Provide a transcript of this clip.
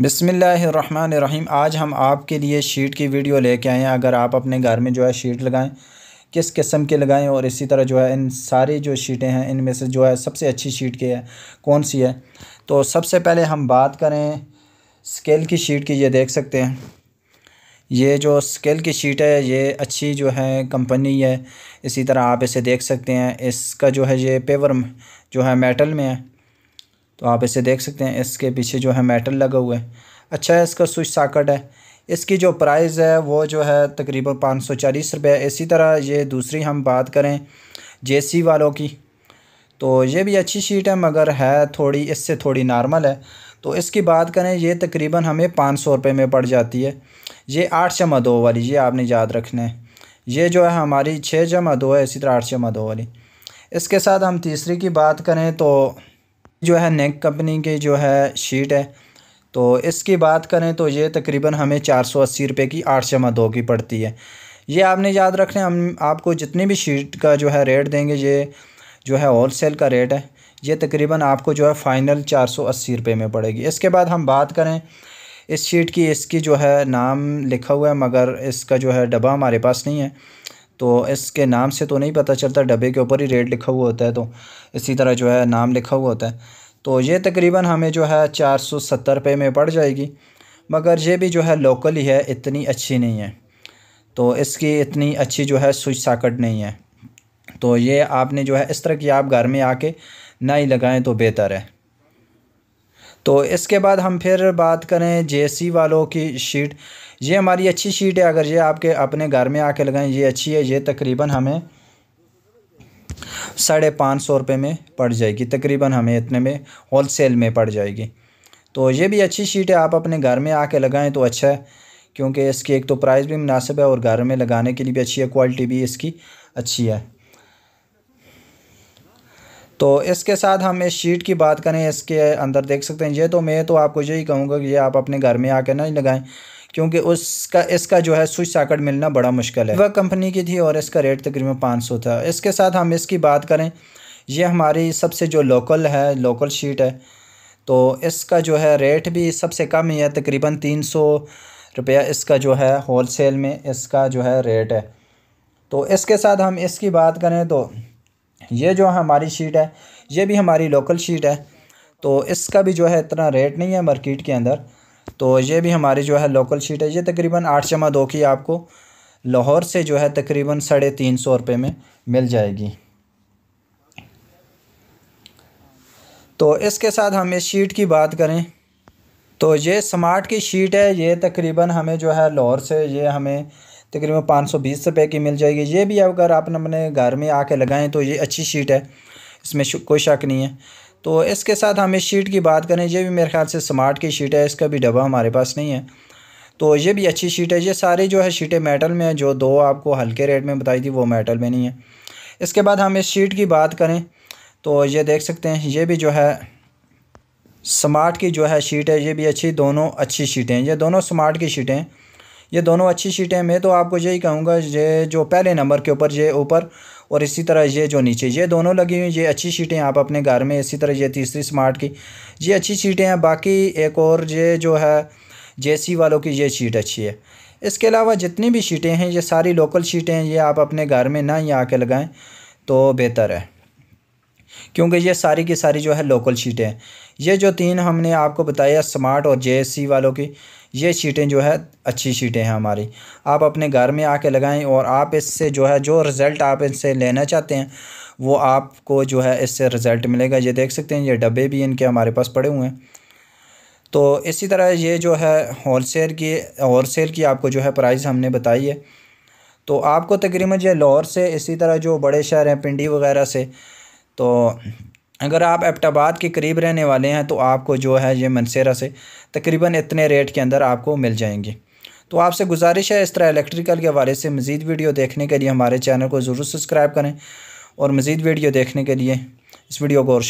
बिसमीम आज हम आपके लिए शीट की वीडियो लेके आए हैं अगर आप अपने घर में जो है शीट लगाएं किस किस्म के लगाएं और इसी तरह जो है इन सारी जो शीटें हैं इनमें से जो है सबसे अच्छी शीट की है कौन सी है तो सबसे पहले हम बात करें स्केल की शीट की ये देख सकते हैं ये जो स्केल की शीट है ये अच्छी जो है कंपनी है इसी तरह आप इसे देख सकते हैं इसका जो है ये पेवर जो है मेटल में है तो आप इसे देख सकते हैं इसके पीछे जो है मेटल लगा हुआ है अच्छा है इसका स्विच साकट है इसकी जो प्राइस है वो जो है तकरीबन पाँच सौ चालीस रुपये इसी तरह ये दूसरी हम बात करें सी वालों की तो ये भी अच्छी शीट है मगर है थोड़ी इससे थोड़ी नॉर्मल है तो इसकी बात करें ये तकरीबन हमें पाँच सौ रुपये में पड़ जाती है ये आठ जमा दो वाली ये आपने याद रखना है ये जो है हमारी छः जमा दो है इसी तरह आठ जमा दो वाली इसके साथ हम तीसरी की बात करें तो जो है नेक कंपनी की जो है शीट है तो इसकी बात करें तो ये तकरीबन हमें चार सौ अस्सी रुपये की आठ जमा दो की पड़ती है ये आपने याद रखना हम आपको जितनी भी शीट का जो है रेट देंगे ये जो है होल सेल का रेट है ये तकरीबन आपको जो है फ़ाइनल चार सौ अस्सी रुपये में पड़ेगी इसके बाद हम बात करें इस शीट की इसकी जो है नाम लिखा हुआ है मगर इसका जो है डब्बा हमारे पास नहीं है तो इसके नाम से तो नहीं पता चलता डब्बे के ऊपर ही रेट लिखा हुआ होता है तो इसी तरह जो है नाम लिखा हुआ होता है तो ये तकरीबन हमें जो है चार सौ सत्तर रुपये में पड़ जाएगी मगर ये भी जो है लोकल ही है इतनी अच्छी नहीं है तो इसकी इतनी अच्छी जो है स्विच साकट नहीं है तो ये आपने जो है इस तरह की आप घर में आके ना ही लगाएं तो बेहतर है तो इसके बाद हम फिर बात करें जे वालों की शीट ये हमारी अच्छी शीट है अगर ये आपके अपने घर में आके लगाएं ये अच्छी है ये तकरीबन हमें साढ़े पाँच सौ रुपये में पड़ जाएगी तकरीबन हमें इतने में होल सेल में पड़ जाएगी तो ये भी अच्छी शीट है आप अपने घर में आके लगाएं तो अच्छा है क्योंकि इसकी एक तो प्राइस भी मुनासिब है और घर में लगाने के लिए भी अच्छी है क्वालिटी भी इसकी अच्छी है तो इसके साथ हम इस शीट की बात करें इसके अंदर देख सकते हैं ये तो मैं तो आपको यही कहूँगा कि ये आप अपने घर में आके ना लगाएं क्योंकि उसका इसका जो है स्विच साकट मिलना बड़ा मुश्किल है वह कंपनी की थी और इसका रेट तकरीबन पाँच सौ था इसके साथ हम इसकी बात करें ये हमारी सबसे जो लोकल है लोकल शीट है तो इसका जो है रेट भी सबसे कम ही है तकरीबन तीन सौ रुपया इसका जो है होल सेल में इसका जो है रेट है तो इसके साथ हम इसकी बात करें तो ये जो हमारी शीट है ये भी हमारी लोकल शीट है तो इसका भी जो है इतना रेट नहीं है मार्केट के अंदर तो ये भी हमारी जो है लोकल शीट है ये तकरीबन आठ जमा दो की आपको लाहौर से जो है तकरीबन साढ़े तीन सौ रुपये में मिल जाएगी तो इसके साथ हम इस शीट की बात करें तो ये स्मार्ट की शीट है ये तकरीबन हमें जो है लाहौर से ये हमें तकरीबन पाँच सौ बीस रुपये की मिल जाएगी ये भी अगर आपने अपने घर में आके लगाएं तो ये अच्छी शीट है इसमें कोई शक नहीं है तो इसके साथ हम इस शीट की बात करें ये भी मेरे ख्याल से स्मार्ट की शीट है इसका भी डब्बा हमारे पास नहीं है तो ये भी अच्छी शीट है ये सारी जो है शीटें मेटल में जो दो आपको हल्के रेट में बताई थी वो मेटल में नहीं है इसके बाद हम इस शीट की बात करें तो ये देख सकते हैं ये भी जो है स्मार्ट की जो है शीट है ये भी अच्छी दोनों अच्छी शीटें हैं ये दोनों स्मार्ट की शीटें हैं ये दोनों अच्छी शीटें मैं तो आपको यही कहूँगा ये जो पहले नंबर के ऊपर ये ऊपर और इसी तरह ये जो नीचे ये दोनों लगी हुई ये अच्छी सीटें आप अपने घर में इसी तरह ये तीसरी स्मार्ट की ये अच्छी सीटें हैं बाकी एक और ये जो है जे वालों की ये सीट अच्छी है इसके अलावा जितनी भी सीटें हैं ये सारी लोकल सीटें हैं ये आप अपने घर में ना ही आके लगाएं तो बेहतर है क्योंकि ये सारी की सारी जो है लोकल सीटें हैं ये जो तीन हमने आपको बताया स्मार्ट और जे वालों की ये शीटें जो है अच्छी शीटें हैं हमारी आप अपने घर में आके लगाएं और आप इससे जो है जो रिज़ल्ट आप इससे लेना चाहते हैं वो आपको जो है इससे रिज़ल्ट मिलेगा ये देख सकते हैं ये डब्बे भी इनके हमारे पास पड़े हुए हैं तो इसी तरह ये जो है होल सेल की होल सेल की आपको जो है प्राइस हमने बताई है तो आपको तकरीबन ये लाहौर से इसी तरह जो बड़े शहर हैं पिंडी वगैरह से तो अगर आप एबटाबाद के करीब रहने वाले हैं तो आपको जो है ये मनसेरा से तकरीबन इतने रेट के अंदर आपको मिल जाएंगे तो आपसे गुजारिश है इस तरह इलेक्ट्रिकल के हवाले से मज़ीद वीडियो देखने के लिए हमारे चैनल को ज़रूर सब्सक्राइब करें और मज़ीद वीडियो देखने के लिए इस वीडियो को